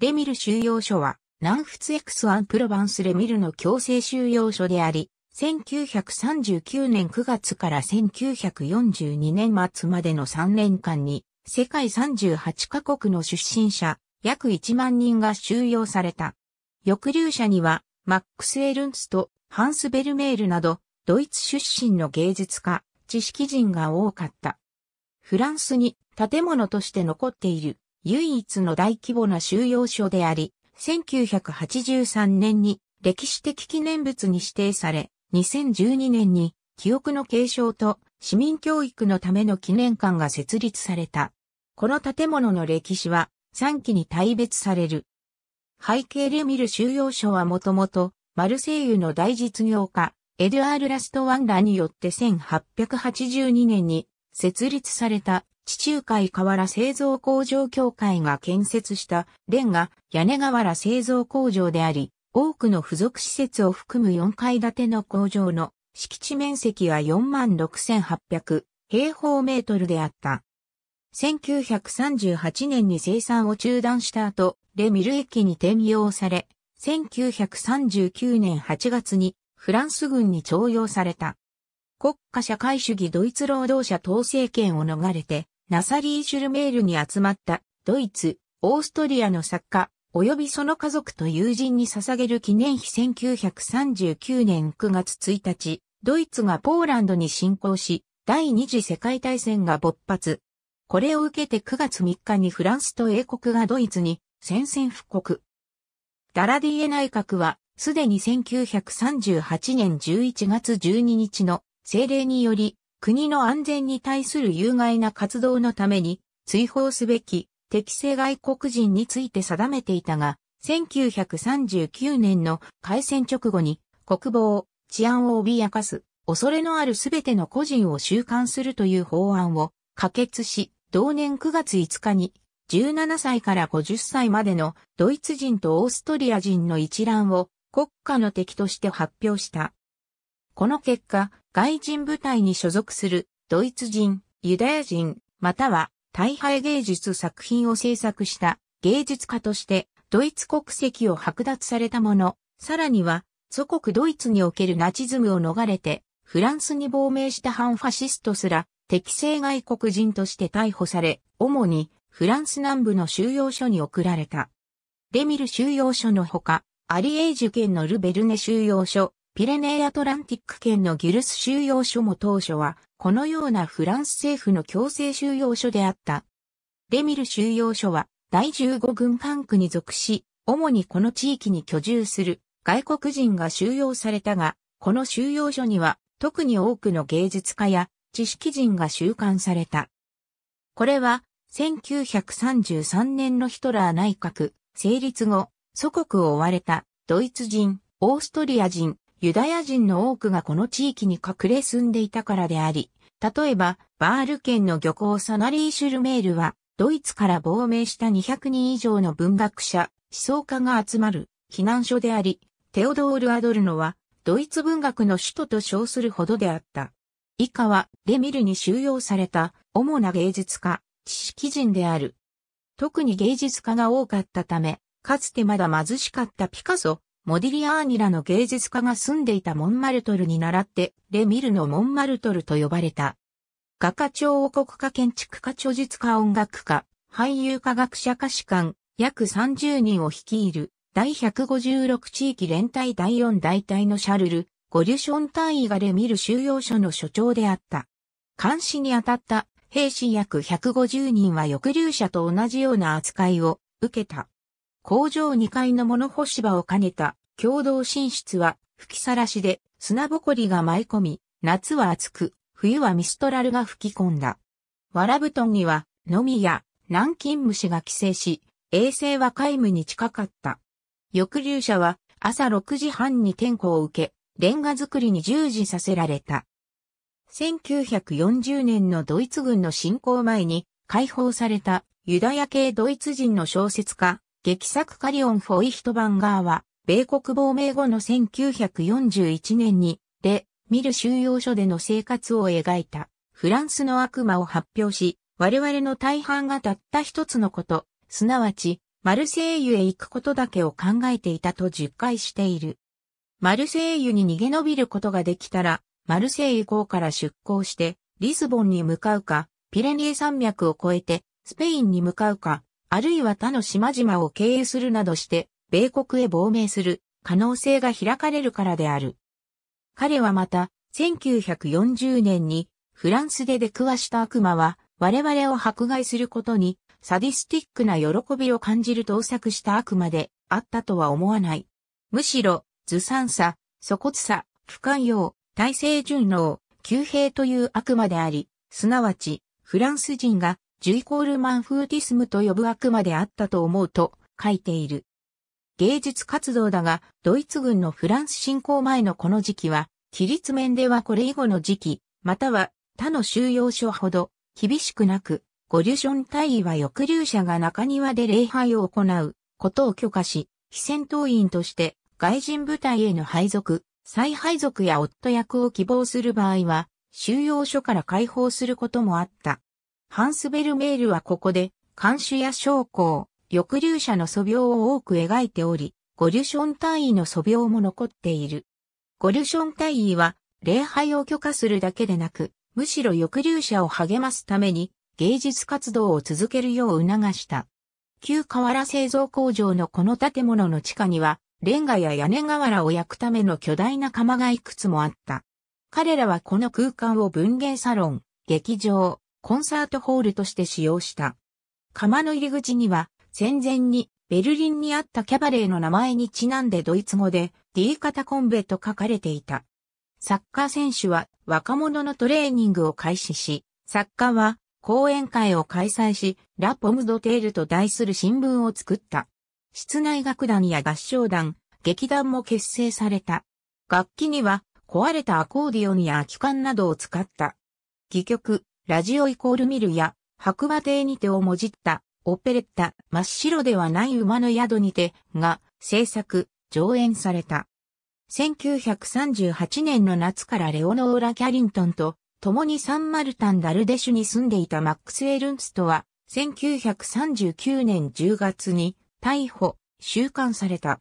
レミル収容所は、南仏エクスワンプロバンスレミルの強制収容所であり、1939年9月から1942年末までの3年間に、世界38カ国の出身者、約1万人が収容された。抑留者には、マックス・エルンスとハンス・ベルメールなど、ドイツ出身の芸術家、知識人が多かった。フランスに建物として残っている唯一の大規模な収容所であり、1983年に歴史的記念物に指定され、2012年に記憶の継承と市民教育のための記念館が設立された。この建物の歴史は3期に大別される。背景で見る収容所はもともとマルセイユの大実業家エドゥアール・ラストワンらによって1882年に設立された地中海瓦製造工場協会が建設したレンガ屋根瓦製造工場であり、多くの付属施設を含む4階建ての工場の敷地面積は46,800平方メートルであった。1938年に生産を中断した後、レミル駅に転用され、1939年8月にフランス軍に徴用された。国家社会主義ドイツ労働者統制権を逃れて、ナサリー・シュルメールに集まったドイツ、オーストリアの作家、及びその家族と友人に捧げる記念碑1939年9月1日、ドイツがポーランドに侵攻し、第二次世界大戦が勃発。これを受けて9月3日にフランスと英国がドイツに宣戦布告。ダラディエ内閣は、すでに1938年11月12日の政令により、国の安全に対する有害な活動のために追放すべき適正外国人について定めていたが、1939年の開戦直後に国防、治安を脅かす恐れのあるすべての個人を収監するという法案を可決し、同年9月5日に17歳から50歳までのドイツ人とオーストリア人の一覧を国家の敵として発表した。この結果、外人部隊に所属するドイツ人、ユダヤ人、または大敗芸術作品を制作した芸術家としてドイツ国籍を剥奪された者、さらには祖国ドイツにおけるナチズムを逃れてフランスに亡命した反ファシストすら適正外国人として逮捕され、主にフランス南部の収容所に送られた。レミル収容所のほか、アリエージュ県のルベルネ収容所、ピレネーアトランティック圏のギルス収容所も当初は、このようなフランス政府の強制収容所であった。レミル収容所は、第15軍管区に属し、主にこの地域に居住する外国人が収容されたが、この収容所には特に多くの芸術家や知識人が収監された。これは1933年のヒトラー内閣成立後、祖国を追われたドイツ人、オーストリア人、ユダヤ人の多くがこの地域に隠れ住んでいたからであり、例えば、バール県の漁港サナリーシュルメールは、ドイツから亡命した200人以上の文学者、思想家が集まる避難所であり、テオドール・アドルノは、ドイツ文学の首都と称するほどであった。以下は、レミルに収容された、主な芸術家、知識人である。特に芸術家が多かったため、かつてまだ貧しかったピカソ、モディリアーニらの芸術家が住んでいたモンマルトルに倣って、レ・ミルのモンマルトルと呼ばれた。画家彫王国家建築家著述家音楽家、俳優科学者歌士官、約30人を率いる、第156地域連帯第4大隊のシャルル、ゴリュション単位がレ・ミル収容所の所長であった。監視に当たった兵士約150人は抑留者と同じような扱いを受けた。工場2階の物干し場を兼ねた共同寝室は吹きさらしで砂ぼこりが舞い込み、夏は暑く、冬はミストラルが吹き込んだ。わら布団には、のみや、南京虫が寄生し、衛星は皆無に近かった。抑留者は朝6時半に点呼を受け、レンガ作りに従事させられた。1940年のドイツ軍の侵攻前に解放されたユダヤ系ドイツ人の小説家、劇作カリオン・フォイヒトバンガーは米国亡命後の1941年に、レ・ミル収容所での生活を描いた、フランスの悪魔を発表し、我々の大半がたった一つのこと、すなわち、マルセイユへ行くことだけを考えていたと実懐している。マルセイユに逃げ延びることができたら、マルセイユ港から出港して、リスボンに向かうか、ピレニエ山脈を越えて、スペインに向かうか、あるいは他の島々を経由するなどして、米国へ亡命する可能性が開かれるからである。彼はまた、1940年にフランスで出くわした悪魔は我々を迫害することにサディスティックな喜びを感じる盗作した悪魔であったとは思わない。むしろ、ずさんさ、粗骨さ、不寛容、体制順応、旧兵という悪魔であり、すなわち、フランス人がジュイコールマンフーティスムと呼ぶ悪魔であったと思うと書いている。芸術活動だが、ドイツ軍のフランス侵攻前のこの時期は、規律面ではこれ以後の時期、または他の収容所ほど厳しくなく、ゴリュション大尉は抑留者が中庭で礼拝を行うことを許可し、非戦闘員として外人部隊への配属、再配属や夫役を希望する場合は、収容所から解放することもあった。ハンスベルメールはここで、監視や将校、抑留者の素描を多く描いており、ゴリュション単位の素描も残っている。ゴリュション単位は、礼拝を許可するだけでなく、むしろ抑留者を励ますために、芸術活動を続けるよう促した。旧河原製造工場のこの建物の地下には、レンガや屋根瓦を焼くための巨大な釜がいくつもあった。彼らはこの空間を文芸サロン、劇場、コンサートホールとして使用した。釜の入り口には戦前にベルリンにあったキャバレーの名前にちなんでドイツ語で D 型コンベと書かれていた。サッカー選手は若者のトレーニングを開始し、作家は講演会を開催し、ラ・ポムドテールと題する新聞を作った。室内楽団や合唱団、劇団も結成された。楽器には壊れたアコーディオンや空き缶などを使った。戯曲、ラジオイコールミルや白馬亭にてをもじったオペレッタ、真っ白ではない馬の宿にて、が、制作、上演された。1938年の夏からレオノーラ・キャリントンと、共にサンマルタン・ダルデシュに住んでいたマックス・エルンストは、1939年10月に、逮捕、収監された。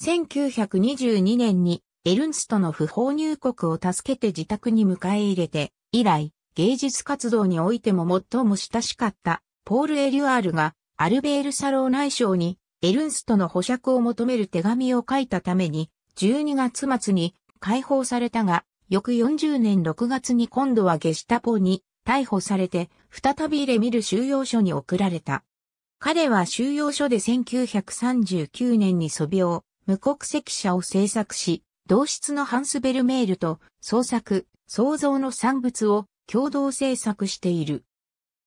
1922年に、エルンストの不法入国を助けて自宅に迎え入れて、以来、芸術活動においても最も親しかったポール・エリュアールがアルベール・サロー内相にエルンストの保釈を求める手紙を書いたために12月末に解放されたが、翌40年6月に今度はゲシュタポに逮捕されて、再びレミル収容所に送られた。彼は収容所で1939年に素描、無国籍者を制作し、同室のハンスベルメールと創作、創造の産物を共同制作している。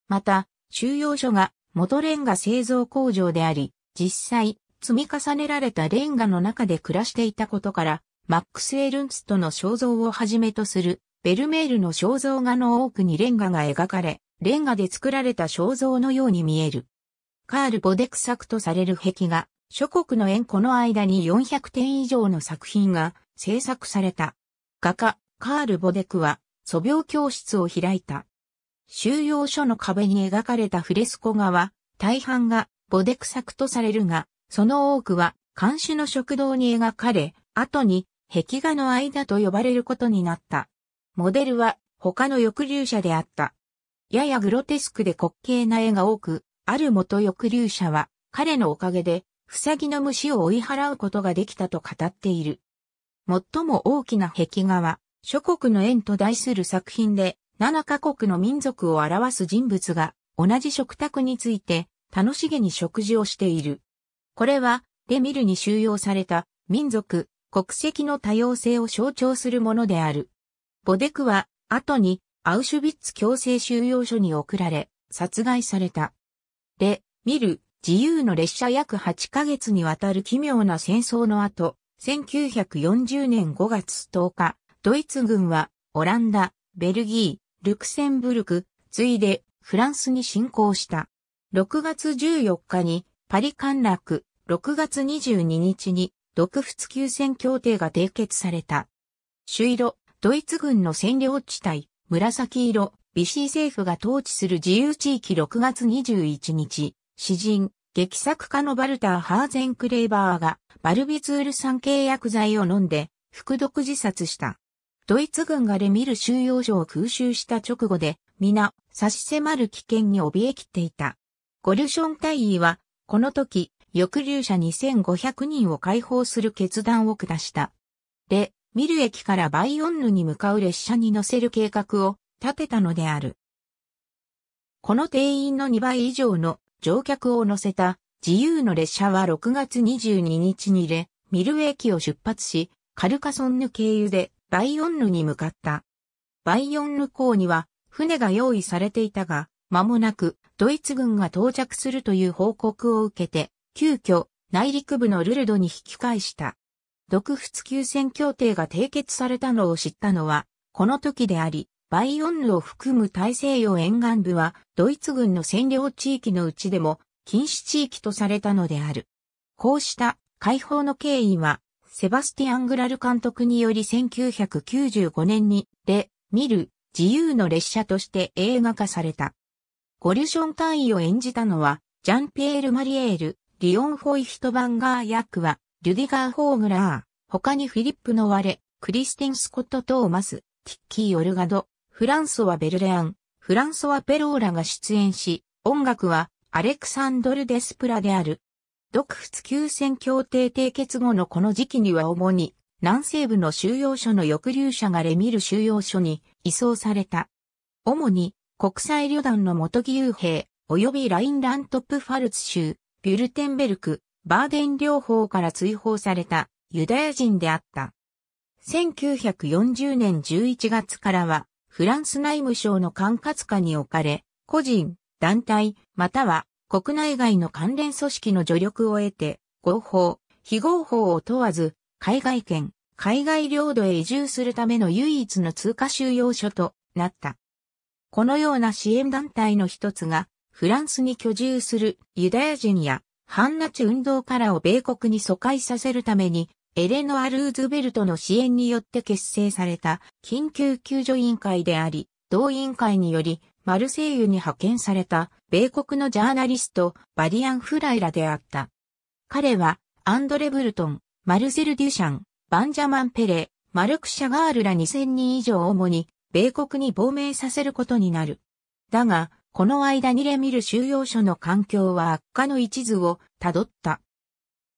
また、収容所が元レンガ製造工場であり、実際、積み重ねられたレンガの中で暮らしていたことから、マックス・エルンストの肖像をはじめとする、ベルメールの肖像画の多くにレンガが描かれ、レンガで作られた肖像のように見える。カール・ボデク作とされる壁画、諸国の縁この間に400点以上の作品が制作された。画家、カール・ボデクは、素描教室を開いた。収容所の壁に描かれたフレスコ画は、大半がボデクサクとされるが、その多くは監視の食堂に描かれ、後に壁画の間と呼ばれることになった。モデルは他の抑留者であった。ややグロテスクで滑稽な絵が多く、ある元抑留者は彼のおかげで、ふさぎの虫を追い払うことができたと語っている。最も大きな壁画は、諸国の縁と題する作品で、7カ国の民族を表す人物が同じ食卓について楽しげに食事をしている。これはデミルに収容された民族、国籍の多様性を象徴するものである。ボデクは後にアウシュビッツ強制収容所に送られ殺害された。レ・ミル、自由の列車約8ヶ月にわたる奇妙な戦争の後、1940年5月10日、ドイツ軍はオランダ、ベルギー、ルクセンブルク、次いでフランスに侵攻した。6月14日にパリ陥落、6月22日に独仏休戦協定が締結された。朱色、ドイツ軍の占領地帯、紫色、ビシー政府が統治する自由地域6月21日、詩人、劇作家のバルター・ハーゼンクレーバーが、バルビツール酸契薬剤を飲んで、服毒自殺した。ドイツ軍がレミル収容所を空襲した直後で、皆、差し迫る危険に怯えきっていた。ゴルション大尉は、この時、抑留者2500人を解放する決断を下した。で、ミル駅からバイオンヌに向かう列車に乗せる計画を立てたのである。この定員の2倍以上の乗客を乗せた自由の列車は6月22日にレ・ミル駅を出発し、カルカソンヌ経由でバイオンヌに向かった。バイオンヌ港には船が用意されていたが、間もなくドイツ軍が到着するという報告を受けて、急遽内陸部のルルドに引き返した。独仏休戦協定が締結されたのを知ったのは、この時であり、バイオンヌを含む大西洋沿岸部は、ドイツ軍の占領地域のうちでも、禁止地域とされたのである。こうした解放の経緯は、セバスティアン・グラル監督により1995年に、レ・ミル、自由の列車として映画化された。ゴリュション単位を演じたのは、ジャンピエール・マリエール、リオン・ホイヒト・バンガー役は、リュディガー・ホーグラー、他にフィリップ・ノワレ、クリスティン・スコット・トーマス、ティッキー・オルガド、フランソワ・ベルレアン、フランソワ・ペローラが出演し、音楽はアレクサンドル・デスプラである。独仏休戦協定締結後のこの時期には主に南西部の収容所の抑留者がレミル収容所に移送された。主に国際旅団の元義勇兵及びラインラントップファルツ州、ビュルテンベルク、バーデン両方から追放されたユダヤ人であった。1940年11月からはフランス内務省の管轄下に置かれ、個人、団体、または国内外の関連組織の助力を得て、合法、非合法を問わず、海外圏、海外領土へ移住するための唯一の通貨収容所となった。このような支援団体の一つが、フランスに居住するユダヤ人やハンナチ運動からを米国に疎開させるために、エレノア・ルーズベルトの支援によって結成された緊急救助委員会であり、同委員会によりマルセイユに派遣された米国のジャーナリスト、バリアン・フライラであった。彼は、アンドレ・ブルトン、マルセル・デュシャン、バンジャマン・ペレ、マルク・シャガールら2000人以上を主に、米国に亡命させることになる。だが、この間にレミル収容所の環境は悪化の一途をたどった。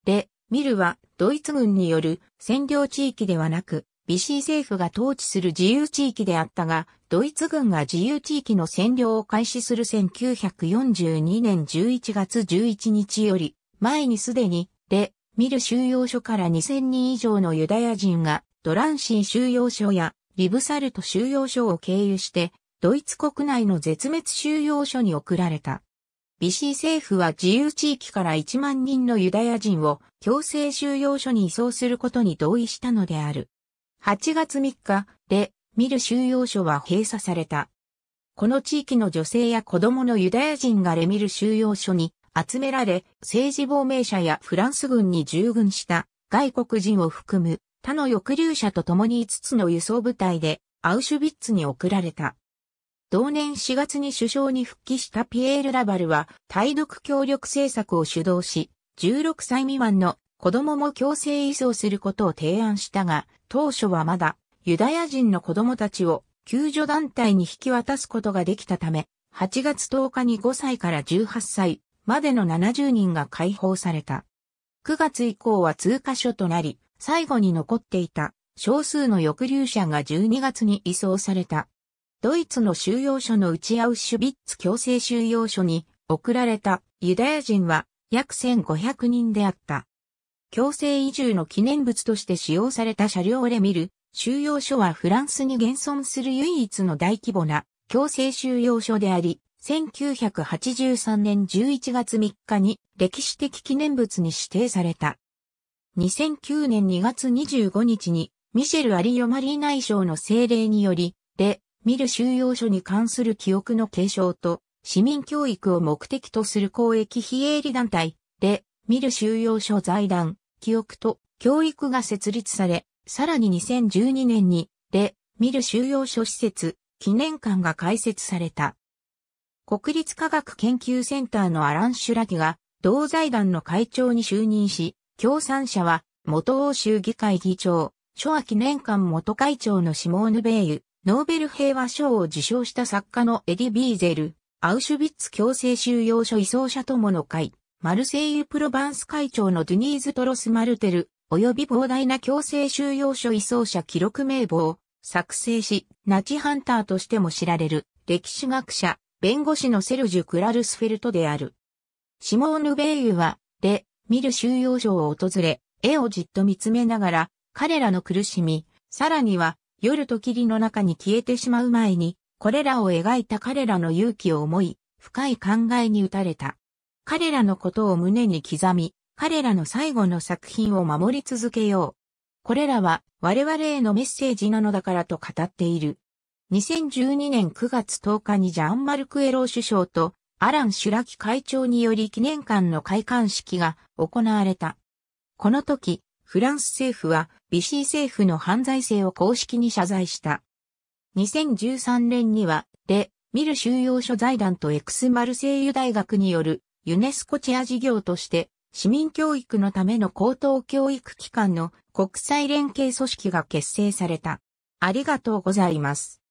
レ・ミルはドイツ軍による占領地域ではなく、ビシー政府が統治する自由地域であったが、ドイツ軍が自由地域の占領を開始する1942年11月11日より、前にすでに、レ・ミル収容所から2000人以上のユダヤ人が、ドランシン収容所や、リブサルト収容所を経由して、ドイツ国内の絶滅収容所に送られた。ビシー政府は自由地域から1万人のユダヤ人を強制収容所に移送することに同意したのである。8月3日、レ・ミル収容所は閉鎖された。この地域の女性や子供のユダヤ人がレミル収容所に集められ、政治亡命者やフランス軍に従軍した外国人を含む他の抑留者と共に5つの輸送部隊でアウシュビッツに送られた。同年4月に首相に復帰したピエール・ラバルは、対独協力政策を主導し、16歳未満の子供も強制移送することを提案したが、当初はまだユダヤ人の子供たちを救助団体に引き渡すことができたため、8月10日に5歳から18歳までの70人が解放された。9月以降は通過所となり、最後に残っていた少数の抑留者が12月に移送された。ドイツの収容所のうちアウシュビッツ強制収容所に送られたユダヤ人は約1500人であった。強制移住の記念物として使用された車両レミル収容所はフランスに現存する唯一の大規模な強制収容所であり、1983年11月3日に歴史的記念物に指定された。2009年2月25日にミシェル・アリオ・マリー内相の政令により、レ・ミル収容所に関する記憶の継承と市民教育を目的とする公益非営利団体、レ・ミル収容所財団、記憶と教育が設立され、さらに2012年に、レ・ミル収容所施設、記念館が開設された。国立科学研究センターのアラン・シュラギが、同財団の会長に就任し、共産者は、元欧州議会議長、諸和記念館元会長のシモーヌ・ベイユ、ノーベル平和賞を受賞した作家のエディ・ビーゼル、アウシュビッツ強制収容所移送者友の会、マルセイユ・プロバンス会長のデュニーズ・トロス・マルテル、及び膨大な強制収容所移送者記録名簿を作成し、ナチハンターとしても知られる歴史学者、弁護士のセルジュ・クラルスフェルトである。シモーヌ・ベイユは、レ・ミル収容所を訪れ、絵をじっと見つめながら、彼らの苦しみ、さらには、夜と霧の中に消えてしまう前に、これらを描いた彼らの勇気を思い、深い考えに打たれた。彼らのことを胸に刻み、彼らの最後の作品を守り続けよう。これらは我々へのメッセージなのだからと語っている。2012年9月10日にジャンマルクエロー首相とアラン・シュラキ会長により記念館の開館式が行われた。この時、フランス政府はビシー政府の犯罪性を公式に謝罪した。2013年には、レ・ミル収容所財団とエクスマルセイユ大学によるユネスコチア事業として、市民教育のための高等教育機関の国際連携組織が結成された。ありがとうございます。